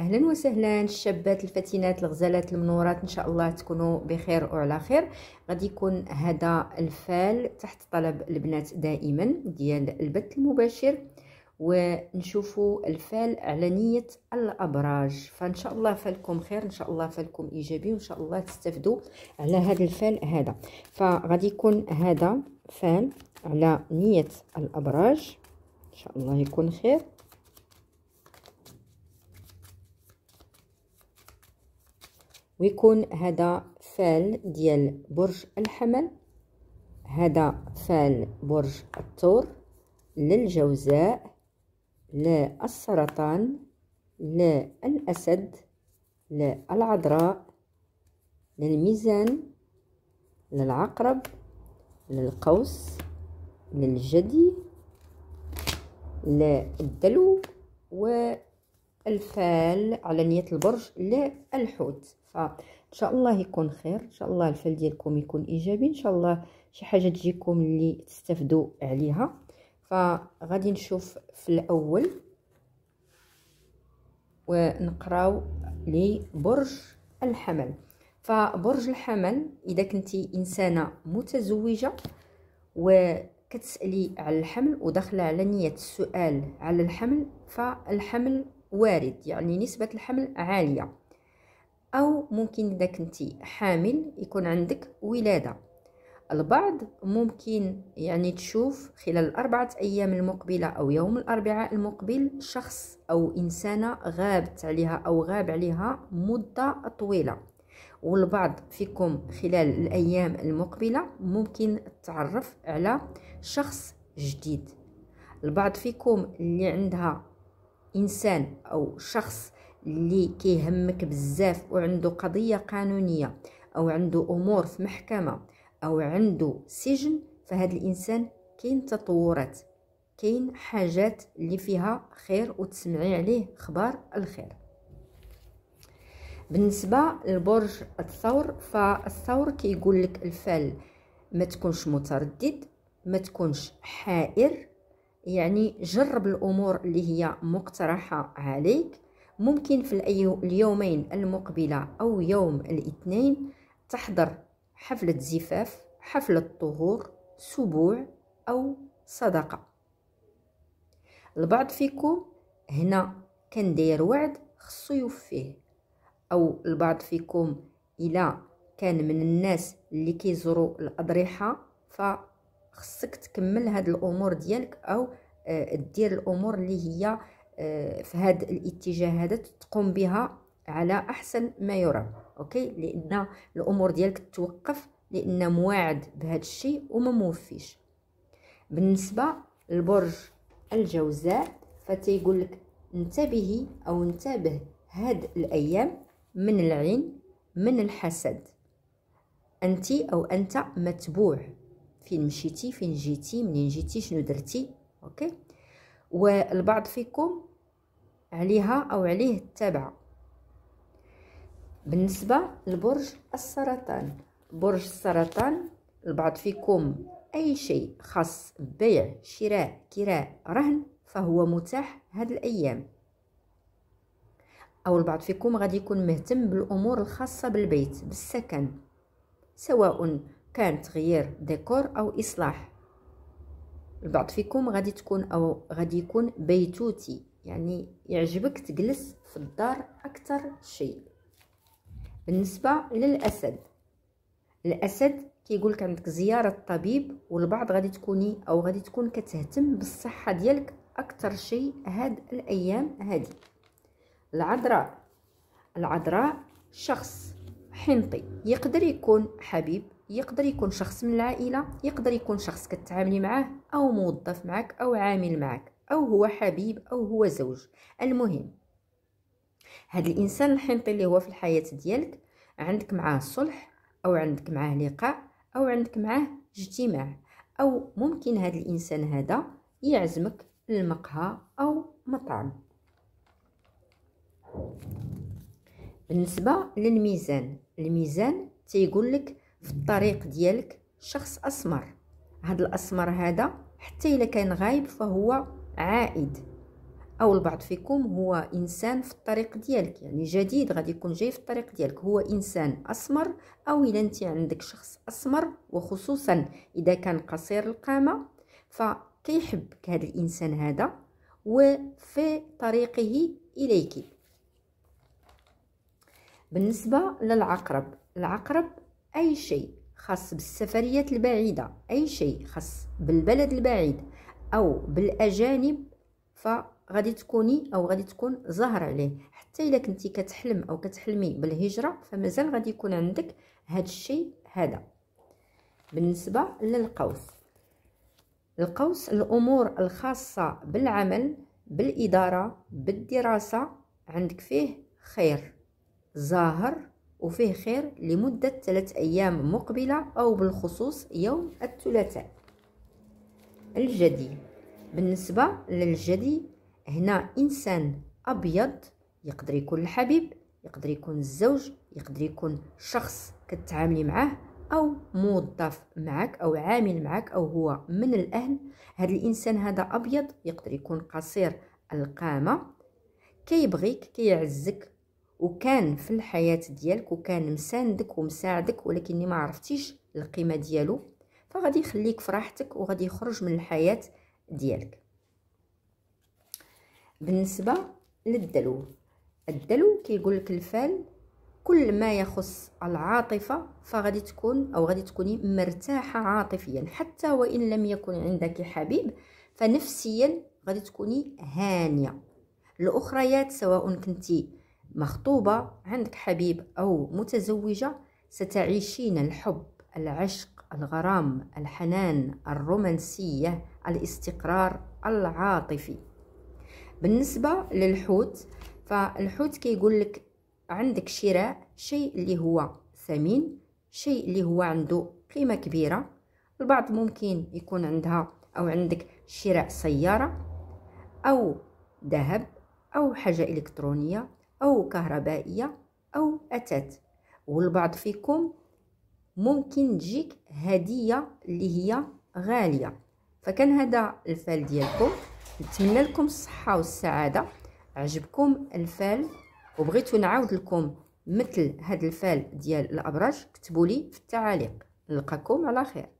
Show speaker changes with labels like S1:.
S1: اهلا وسهلا الشابات الفتينات الغزالات المنورات ان شاء الله تكونوا بخير وعلى خير غادي يكون هذا الفال تحت طلب البنات دائما ديال البث المباشر ونشوفوا الفال على نيه الابراج فان شاء الله فالكم خير ان شاء الله فالكم ايجابي وان شاء الله تستفدوا على هذا الفال هذا فغادي يكون هذا فال على نيه الابراج ان شاء الله يكون خير ويكون هذا فال ديال برج الحمل هذا فال برج الثور للجوزاء للسرطان للأسد للعذراء للميزان للعقرب للقوس للجدي للدلو و الفال على نيه البرج للحوت فان شاء الله يكون خير ان شاء الله الفال ديالكم يكون ايجابي ان شاء الله شي حاجه تجيكم اللي تستافدوا عليها فغادي نشوف في الاول ونقراو لبرج الحمل فبرج الحمل اذا كنتي انسانه متزوجه وكتسالي على الحمل وداخله على نيه السؤال على الحمل فالحمل وارد يعني نسبة الحمل عالية أو ممكن إذا كنتي حامل يكون عندك ولادة البعض ممكن يعني تشوف خلال الأربعة أيام المقبلة أو يوم الأربعاء المقبل شخص أو إنسانة غابت عليها أو غاب عليها مدة طويلة والبعض فيكم خلال الأيام المقبلة ممكن تعرف على شخص جديد البعض فيكم اللي عندها انسان او شخص اللي كيهمك بزاف وعنده قضيه قانونيه او عنده امور في محكمه او عنده سجن فهاد الانسان كاين تطورات كاين حاجات اللي فيها خير وتسمعي عليه خبار الخير بالنسبه لبرج الثور فالثور كيقول لك الفال ما تكونش متردد ما تكونش حائر يعني جرب الامور اللي هي مقترحه عليك ممكن في اليومين المقبله او يوم الاثنين تحضر حفله زفاف حفله طهور سبوع او صدقه البعض فيكم هنا كان داير وعد خصو يوفيه او البعض فيكم الى كان من الناس اللي كيزوروا الاضرحه ف خصك تكمل هاد الامور ديالك او آه، دير الامور اللي هي آه، في هاد الاتجاه هذا تقوم بها على احسن ما يرام اوكي لان الامور ديالك توقف لان مواعد بهذا الشيء وما موفيش بالنسبه لبرج الجوزاء فتيقول لك انتبهي او انتبه هاد الايام من العين من الحسد انت او انت متبوع فين مشيتي فين جيتي منين جيتي شنو درتي اوكي والبعض فيكم عليها او عليه التابعة بالنسبه لبرج السرطان برج السرطان البعض فيكم اي شيء خاص بيع شراء كراء رهن فهو متاح هاد الايام او البعض فيكم غادي يكون مهتم بالامور الخاصه بالبيت بالسكن سواء كان تغيير ديكور او اصلاح البعض فيكم غادي تكون او غادي يكون بيتوتي يعني يعجبك تجلس في الدار اكثر شيء بالنسبه للاسد الاسد كيقول لك عندك زياره الطبيب والبعض غادي تكوني او غادي تكون كتهتم بالصحه ديالك اكثر شيء هاد الايام هادي العذراء العذراء شخص حنطي يقدر يكون حبيب يقدر يكون شخص من العائلة يقدر يكون شخص كتعاملي معاه أو موظف معك أو عامل معك أو هو حبيب أو هو زوج المهم هاد الإنسان الحنطي اللي هو في الحياة ديالك عندك معاه صلح أو عندك معاه لقاء أو عندك معاه اجتماع أو ممكن هاد الإنسان هذا يعزمك للمقهى أو مطعم بالنسبة للميزان الميزان تيقول لك في الطريق ديالك شخص اسمر هذا الاسمر هذا حتى الا كان غايب فهو عائد او البعض فيكم هو انسان في الطريق ديالك يعني جديد غادي يكون جاي في الطريق ديالك هو انسان اسمر او الا انت عندك شخص اسمر وخصوصا اذا كان قصير القامه فكيحبك هذا الانسان هذا وفي طريقه اليك بالنسبه للعقرب العقرب أي شيء خاص بالسفريات البعيدة أي شيء خاص بالبلد البعيد أو بالأجانب فغادي تكوني أو غادي تكون ظاهر عليه حتى إلا كنتي كتحلم أو كتحلمي بالهجرة فمازال غادي يكون عندك هاد الشيء هذا بالنسبة للقوس القوس الأمور الخاصة بالعمل بالإدارة بالدراسة عندك فيه خير ظاهر وفيه خير لمدة ثلاث أيام مقبلة أو بالخصوص يوم الثلاثاء الجدي بالنسبة للجدي هنا إنسان أبيض يقدر يكون الحبيب يقدر يكون الزوج يقدر يكون شخص كتعاملي معاه أو موظف معك أو عامل معك أو هو من الأهل هذا الإنسان هذا أبيض يقدر يكون قصير القامة كيبغيك كيعزك وكان في الحياه ديالك وكان مساندك ومساعدك ولكن ما عرفتيش القيمه ديالو فغادي يخليك في راحتك وغادي يخرج من الحياه ديالك بالنسبه للدلو الدلو كيقول لك الفال كل ما يخص العاطفه فغادي تكون او غادي تكوني مرتاحه عاطفيا حتى وان لم يكن عندك حبيب فنفسيا غادي تكوني هانيه الاخريات سواء كنتي مخطوبة عندك حبيب أو متزوجة ستعيشين الحب العشق الغرام الحنان الرومانسية الاستقرار العاطفي بالنسبة للحوت فالحوت كيقول لك عندك شراء شيء اللي هو ثمين شيء اللي هو عنده قيمة كبيرة البعض ممكن يكون عندها أو عندك شراء سيارة أو ذهب أو حاجة إلكترونية أو كهربائية أو أتات والبعض فيكم ممكن تجيك هدية اللي هي غالية فكان هذا الفال ديالكم نتمنى لكم الصحة والسعادة عجبكم الفال وبغيت نعود لكم مثل هذا الفال ديال الأبراج كتبوا لي في التعاليق نلقاكم على خير